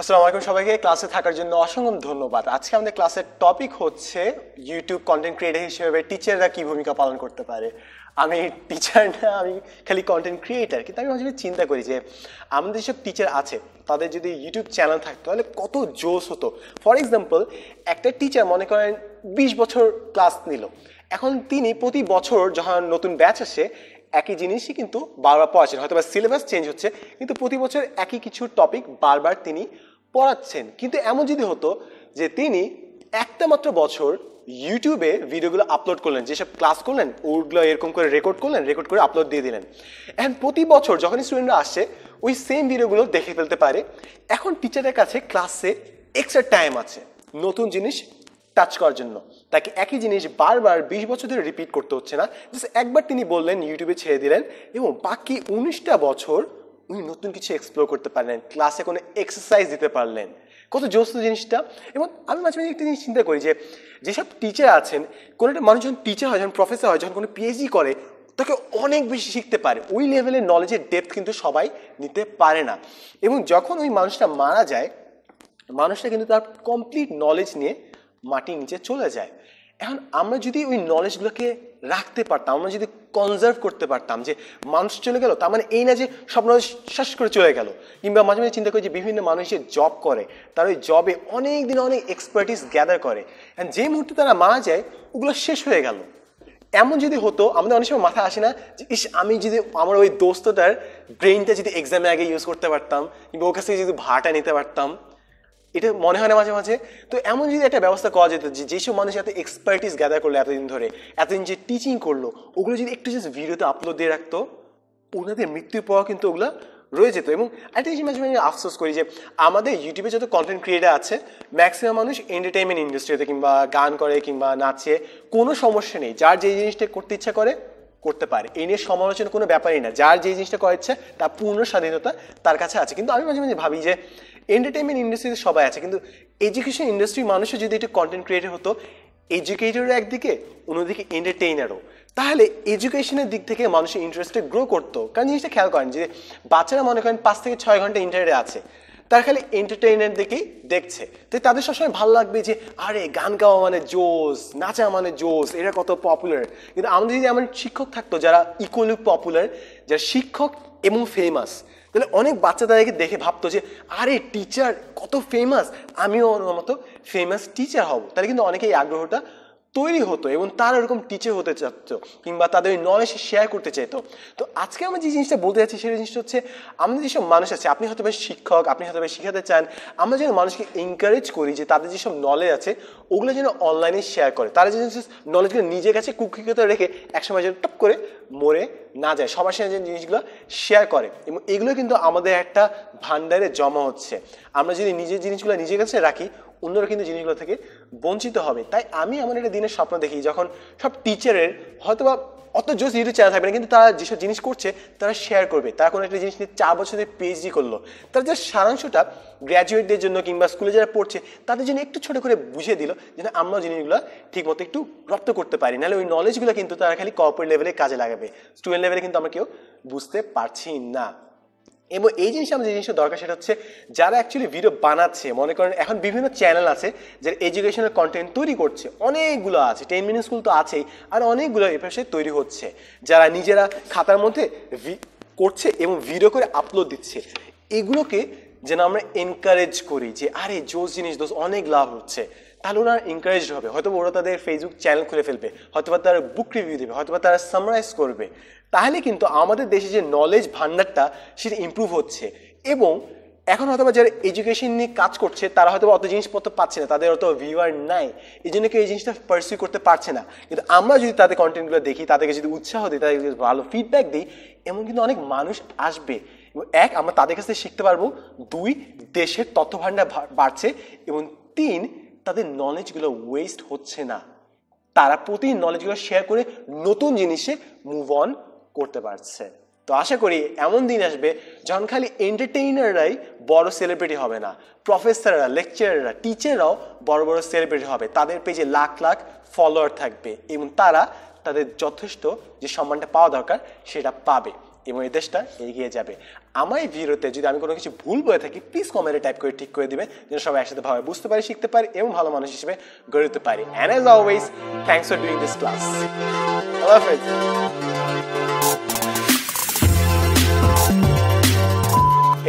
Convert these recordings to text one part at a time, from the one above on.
আসসালামু আলাইকুম সবাইকে ক্লাসে থাকার জন্য অসংখ্য ধন্যবাদ আজকে আমাদের ক্লাসের টপিক হচ্ছে ইউটিউব কন্টেন্ট ক্রিয়েটার হিসেবে টিচাররা কি ভূমিকা পালন করতে পারে আমি টিচার না আমি খালি কন্টেন্ট ক্রিয়েটার কিন্তু আমি অনেক চিন্তা করি যে আমাদের যেসব টিচার আছে তাদের যদি ইউটিউব চ্যানেল থাকতো তাহলে কত জোশ হতো ফর এক্সাম্পল একটা টিচার মনে করেন বিশ বছর ক্লাস নিল এখন তিনি প্রতি বছর যখন নতুন ব্যাচ আসে একই জিনিসই কিন্তু বারবার পড়াচ্ছেন হয়তো বা সিলেবাস চেঞ্জ হচ্ছে কিন্তু প্রতি বছর একই কিছু টপিক বারবার তিনি পড়াচ্ছেন কিন্তু এমন যদি হতো যে তিনি একটা মাত্র বছর ইউটিউবে ভিডিওগুলো আপলোড করলেন যেসব ক্লাস করলেন ওগুলো এরকম করে রেকর্ড করলেন রেকর্ড করে আপলোড দিয়ে দিলেন অ্যান্ড প্রতি বছর যখনই স্টুডেন্টরা আসে ওই সেম ভিডিওগুলো দেখে ফেলতে পারে এখন টিচারের কাছে ক্লাসে এক্সট্রা টাইম আছে নতুন জিনিস টাচ করার জন্য তাকে একই জিনিস বারবার বিশ বছর ধরে রিপিট করতে হচ্ছে না জাস্ট একবার তিনি বললেন ইউটিউবে ছেড়ে দিলেন এবং বাকি উনিশটা বছর উনি নতুন কিছু এক্সপ্লোর করতে পারলেন ক্লাসে কোনো এক্সারসাইজ দিতে পারলেন কত জোস্ত জিনিসটা এবং আমি মাঝে মাঝে একটা জিনিস চিন্তা করি যে যেসব টিচার আছেন কোনো একটা মানুষ যখন টিচার হয় যখন প্রফেসর হয় যখন কোনো পিএইচডি করে তাকে অনেক বেশি শিখতে পারে ওই লেভেলের নলেজের ডেপথ কিন্তু সবাই নিতে পারে না এবং যখন ওই মানুষটা মারা যায় মানুষটা কিন্তু তার কমপ্লিট নলেজ নিয়ে মাটির নিচে চলে যায় এখন আমরা যদি ওই নলেজগুলোকে রাখতে পারতাম আমরা যদি কনজার্ভ করতে পারতাম যে মানুষ চলে গেল তার মানে এই না যে সব নলেজ শেষ করে চলে গেল কিংবা মাঝে মাঝে চিন্তা করি যে বিভিন্ন মানুষ যে জব করে তার ওই জবে অনেক দিন অনেক এক্সপার্টিস গ্যাদার করে যে মুহূর্তে তারা মারা যায় ওগুলো শেষ হয়ে গেল এমন যদি হতো আমাদের অনেক সময় মাথা আসে না যে ইস আমি যদি আমার ওই দোস্তটার ব্রেনটা যদি এক্সামের আগে ইউজ করতে পারতাম কিংবা ওর কাছ থেকে যদি ভাড়াটা নিতে পারতাম এটা মনে হয় না মাঝে মাঝে তো এমন যদি একটা ব্যবস্থা করা যেত যে যেসব মানুষ এত এক্সপার্টিস গ্যাদার করলো এতদিন ধরে এতদিন যে টিচিং করলো ওগুলো যদি একটু জাস্ট ভিডিওতে আপলোড দিয়ে রাখতো ওনাদের মৃত্যুর পর কিন্তু ওগুলো রয়ে যেত এবং একটা জিনিস মাঝে মাঝে আফসোস করি যে আমাদের ইউটিউবে যত কন্টেন্ট ক্রিয়েটার আছে ম্যাক্সিমাম মানুষ এন্টারটেনমেন্ট ইন্ডাস্ট্রিতে কিংবা গান করে কিংবা নাচে কোনো সমস্যা নেই যার যে জিনিসটা করতে ইচ্ছা করে করতে পারে এই নিয়ে সমালোচনা কোনো ব্যাপারই না যার যে জিনিসটা করা ইচ্ছে তার পূর্ণ স্বাধীনতা তার কাছে আছে কিন্তু আমি মাঝে মাঝে ভাবি যে এন্টারটেনমেন্ট ইন্ডাস্ট্রিতে সবাই আছে কিন্তু এডুকেশন ইন্ডাস্ট্রির মানুষের যদি একটু কন্টেন্ট ক্রিয়েটর হতো এডুকেটরও একদিকে অন্যদিকে এন্টারটেইনারও তাহলে এডুকেশনের দিক থেকে মানুষের ইন্টারেস্টে গ্রো করতো কারণ জিনিসটা খেয়াল করেন যে বাচ্চারা মনে করেন পাঁচ থেকে ছয় ঘন্টা ইন্টারনেটে আছে তারা খালি এন্টারটেইনমেন্ট দেখেই দেখছে তাই তাদের সবসময় ভালো লাগবে যে আরে গান গাওয়া মানে জোস নাচা মানে জোস এরা কত পপুলার কিন্তু আমাদের যদি এমন শিক্ষক থাকতো যারা ইকুয়ালি পপুলার যারা শিক্ষক এবং ফেমাস তাহলে অনেক বাচ্চা তাদেরকে দেখে ভাবতো যে আরে টিচার কত ফেমাস আমিও ওর মতো ফেমাস টিচার হব তাহলে কিন্তু অনেকেই আগ্রহটা তৈরি হতো এবং তারা এরকম টিচার হতে চাচ্ত কিংবা তাদের ওই নলেজ শেয়ার করতে চাইতো তো আজকে আমি যে জিনিসটা বলতে চাচ্ছি সেই জিনিসটা হচ্ছে আমাদের যেসব মানুষ আছে আপনি হয়তো শিক্ষক আপনি হয়তো শিখাতে চান আমরা যেন মানুষকে এনকারেজ করি যে তাদের যেসব নলেজ আছে ওগুলো যেন অনলাইনে শেয়ার করে তারা জিনিস নলেজগুলো নিজের কাছে কুক্ষিগত রেখে একসময় যেন টপ করে মরে না যায় সবার সাথে যেন জিনিসগুলো শেয়ার করে এবং এগুলো কিন্তু আমাদের একটা ভান্ডারে জমা হচ্ছে আমরা যদি নিজের জিনিসগুলো নিজের কাছে রাখি অন্যরা কিন্তু জিনিসগুলো থেকে বঞ্চিত হবে তাই আমি আমার একটা দিনের স্বপ্ন দেখি যখন সব টিচারের বা অত জোস ইউটিউব চ্যানেল থাকবে না কিন্তু তারা যেসব জিনিস করছে তারা শেয়ার করবে তারা কোনো একটা জিনিস নিয়ে চার বছরের পিএইচডি করলো তার যে সারাংশটা গ্র্যাজুয়েটদের জন্য কিংবা স্কুলে যারা পড়ছে তাদের জন্য একটু ছোটো করে বুঝিয়ে দিল যেন আমরা জিনিসগুলো ঠিকমতো একটু রপ্ত করতে পারি নাহলে ওই নলেজগুলো কিন্তু তারা খালি কর্পোরেট লেভেলে কাজে লাগাবে স্টুডেন্ট লেভেলে কিন্তু আমরা কেউ বুঝতে পারছি না এবং এই জিনিস আমাদের যে জিনিসটা দরকার সেটা হচ্ছে যারা অ্যাকচুয়ালি ভিডিও বানাচ্ছে মনে করেন এখন বিভিন্ন চ্যানেল আছে যারা এডুকেশনাল কন্টেন্ট তৈরি করছে অনেকগুলো আছে টেন মিনিট স্কুল তো আছেই আর অনেকগুলো এ পাশে তৈরি হচ্ছে যারা নিজেরা খাতার মধ্যে করছে এবং ভিডিও করে আপলোড দিচ্ছে এগুলোকে যেন আমরা এনকারেজ করি যে আরে জোস জিনিস দোষ অনেক লাভ হচ্ছে তাহলে ওরা এনকারেজড হবে হয়তো ওরা তাদের ফেসবুক চ্যানেল খুলে ফেলবে হয়তো বা তারা বুক রিভিউ দেবে হয়তো বা তারা সামারাইজ করবে তাহলে কিন্তু আমাদের দেশে যে নলেজ ভান্ডারটা সেটা ইম্প্রুভ হচ্ছে এবং এখন হয়তো যারা এডুকেশন নিয়ে কাজ করছে তারা হয়তো অত জিনিসপত্র পাচ্ছে না তাদের অত ভিউয়ার নাই এই জন্য কেউ এই জিনিসটা পার্সিউ করতে পারছে না কিন্তু আমরা যদি তাদের কন্টেন্টগুলো দেখি তাদেরকে যদি উৎসাহ দিই তাদেরকে ভালো ফিডব্যাক দিই এমন কিন্তু অনেক মানুষ আসবে এক আমরা তাদের কাছ থেকে শিখতে পারবো দুই দেশের তথ্য ভাণ্ডার বাড়ছে এবং তিন তাদের নলেজগুলো ওয়েস্ট হচ্ছে না তারা প্রতি নলেজগুলো শেয়ার করে নতুন জিনিসে মুভ অন করতে পারছে তো আশা করি এমন দিন আসবে যখন খালি এন্টারটেইনাররাই বড় সেলিব্রিটি হবে না প্রফেসররা লেকচাররা টিচাররাও বড় বড় সেলিব্রিটি হবে তাদের পেজে লাখ লাখ ফলোয়ার থাকবে এবং তারা তাদের যথেষ্ট যে সম্মানটা পাওয়া দরকার সেটা পাবে এবং এই দেশটা এগিয়ে যাবে আমার এই ভিডিওতে যদি আমি কোনো কিছু ভুল বলে থাকি প্লিজ কমেন্টে টাইপ করে ঠিক করে দিবেন যেন সবাই একসাথে ভাবে বুঝতে পারি শিখতে পারি এবং ভালো মানুষ হিসেবে গড়ে উঠতে পারি and as always thanks for doing this class এরপরের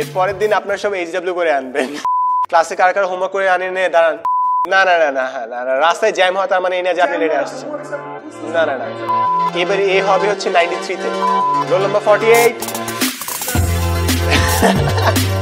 এর পরের দিন আপনার সব এইচডাব্লিউ করে আনবেন ক্লাসে কার কার হোমওয়ার্ক করে আনেন নে দাঁড়ান না না না না না না রাস্তায় জ্যাম হয় তার মানে এই না যে আপনি লেটে আসছেন না না না এবারে এ হবে হচ্ছে নাইনটি থ্রিতে roll number forty eight Ha ha ha!